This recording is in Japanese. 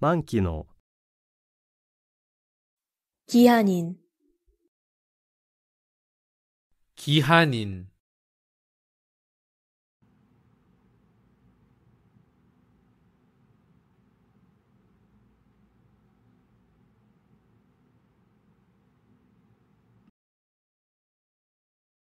満期の기한인기한인